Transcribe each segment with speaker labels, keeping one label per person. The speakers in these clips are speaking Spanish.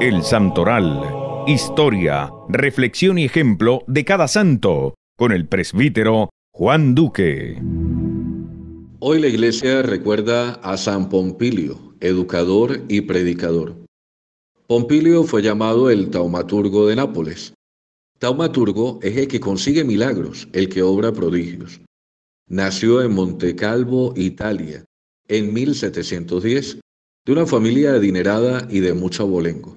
Speaker 1: El Santoral. Historia, reflexión y ejemplo de cada santo, con el presbítero Juan Duque. Hoy la iglesia recuerda a San Pompilio, educador y predicador. Pompilio fue llamado el taumaturgo de Nápoles. Taumaturgo es el que consigue milagros, el que obra prodigios. Nació en Montecalvo, Italia, en 1710, de una familia adinerada y de mucho abolengo.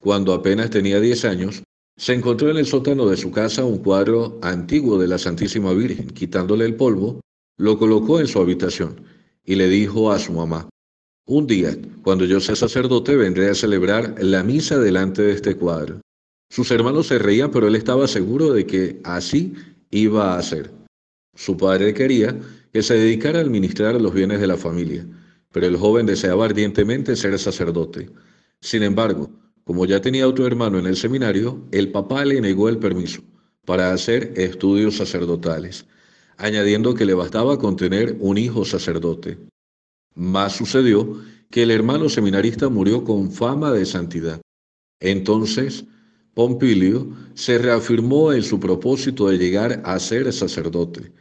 Speaker 1: Cuando apenas tenía 10 años, se encontró en el sótano de su casa un cuadro antiguo de la Santísima Virgen. Quitándole el polvo, lo colocó en su habitación y le dijo a su mamá, un día, cuando yo sea sacerdote, vendré a celebrar la misa delante de este cuadro. Sus hermanos se reían, pero él estaba seguro de que así iba a ser. Su padre quería que se dedicara a administrar los bienes de la familia, pero el joven deseaba ardientemente ser sacerdote. Sin embargo, como ya tenía otro hermano en el seminario, el papá le negó el permiso para hacer estudios sacerdotales, añadiendo que le bastaba con tener un hijo sacerdote. Más sucedió que el hermano seminarista murió con fama de santidad. Entonces, Pompilio se reafirmó en su propósito de llegar a ser sacerdote.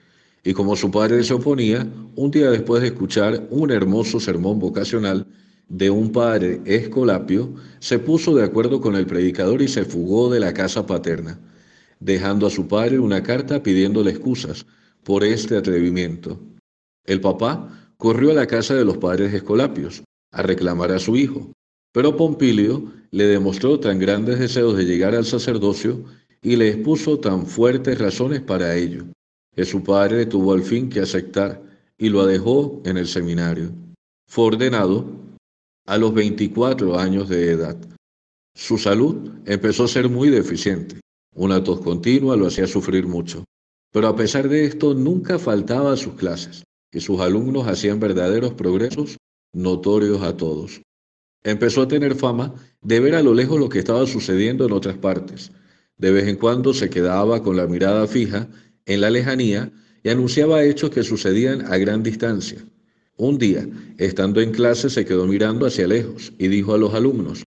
Speaker 1: Y como su padre se oponía, un día después de escuchar un hermoso sermón vocacional, de un padre escolapio, se puso de acuerdo con el predicador y se fugó de la casa paterna, dejando a su padre una carta pidiéndole excusas por este atrevimiento. El papá corrió a la casa de los padres escolapios a reclamar a su hijo, pero Pompilio le demostró tan grandes deseos de llegar al sacerdocio y le expuso tan fuertes razones para ello, que su padre tuvo al fin que aceptar y lo dejó en el seminario. Fue ordenado a los 24 años de edad. Su salud empezó a ser muy deficiente. Una tos continua lo hacía sufrir mucho. Pero a pesar de esto, nunca faltaba a sus clases y sus alumnos hacían verdaderos progresos notorios a todos. Empezó a tener fama de ver a lo lejos lo que estaba sucediendo en otras partes. De vez en cuando se quedaba con la mirada fija en la lejanía y anunciaba hechos que sucedían a gran distancia. Un día, estando en clase, se quedó mirando hacia lejos y dijo a los alumnos,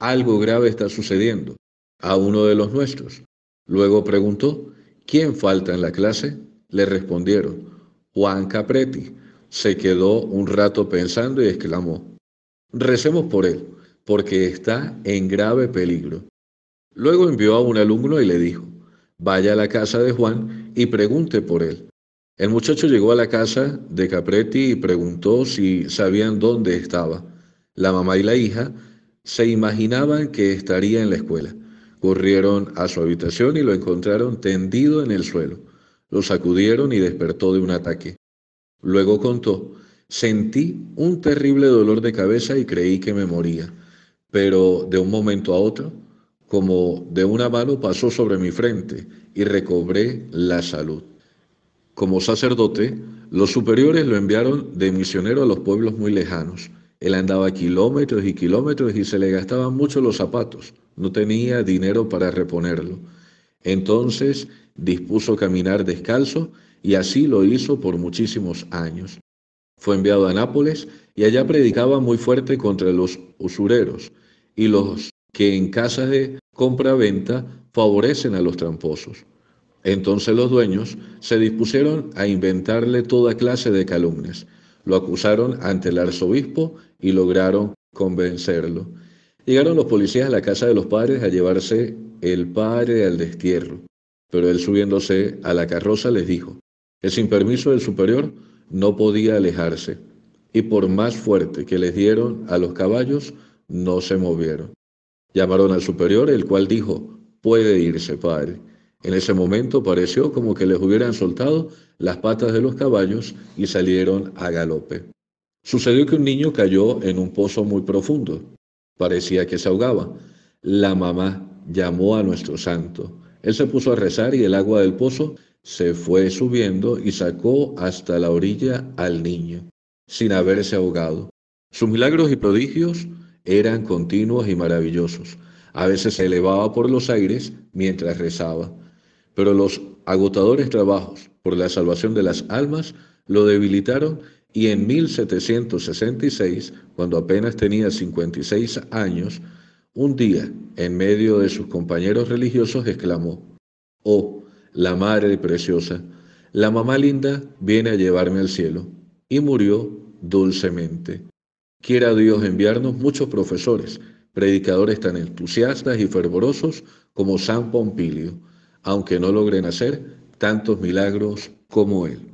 Speaker 1: algo grave está sucediendo a uno de los nuestros. Luego preguntó, ¿quién falta en la clase? Le respondieron, Juan Capretti. Se quedó un rato pensando y exclamó, recemos por él, porque está en grave peligro. Luego envió a un alumno y le dijo, vaya a la casa de Juan y pregunte por él. El muchacho llegó a la casa de Capretti y preguntó si sabían dónde estaba. La mamá y la hija se imaginaban que estaría en la escuela. Corrieron a su habitación y lo encontraron tendido en el suelo. Lo sacudieron y despertó de un ataque. Luego contó, sentí un terrible dolor de cabeza y creí que me moría, pero de un momento a otro, como de una mano pasó sobre mi frente y recobré la salud. Como sacerdote, los superiores lo enviaron de misionero a los pueblos muy lejanos. Él andaba kilómetros y kilómetros y se le gastaban mucho los zapatos. No tenía dinero para reponerlo. Entonces dispuso caminar descalzo y así lo hizo por muchísimos años. Fue enviado a Nápoles y allá predicaba muy fuerte contra los usureros y los que en casas de compraventa favorecen a los tramposos. Entonces los dueños se dispusieron a inventarle toda clase de calumnias. Lo acusaron ante el arzobispo y lograron convencerlo. Llegaron los policías a la casa de los padres a llevarse el padre al destierro, pero él subiéndose a la carroza les dijo que sin permiso del superior no podía alejarse, y por más fuerte que les dieron a los caballos, no se movieron. Llamaron al superior, el cual dijo, puede irse, padre. En ese momento pareció como que les hubieran soltado las patas de los caballos y salieron a galope. Sucedió que un niño cayó en un pozo muy profundo. Parecía que se ahogaba. La mamá llamó a nuestro santo. Él se puso a rezar y el agua del pozo se fue subiendo y sacó hasta la orilla al niño, sin haberse ahogado. Sus milagros y prodigios eran continuos y maravillosos. A veces se elevaba por los aires mientras rezaba pero los agotadores trabajos por la salvación de las almas lo debilitaron y en 1766, cuando apenas tenía 56 años, un día, en medio de sus compañeros religiosos, exclamó, Oh, la Madre Preciosa, la mamá linda viene a llevarme al cielo, y murió dulcemente. Quiera Dios enviarnos muchos profesores, predicadores tan entusiastas y fervorosos como San Pompilio, aunque no logren hacer tantos milagros como Él.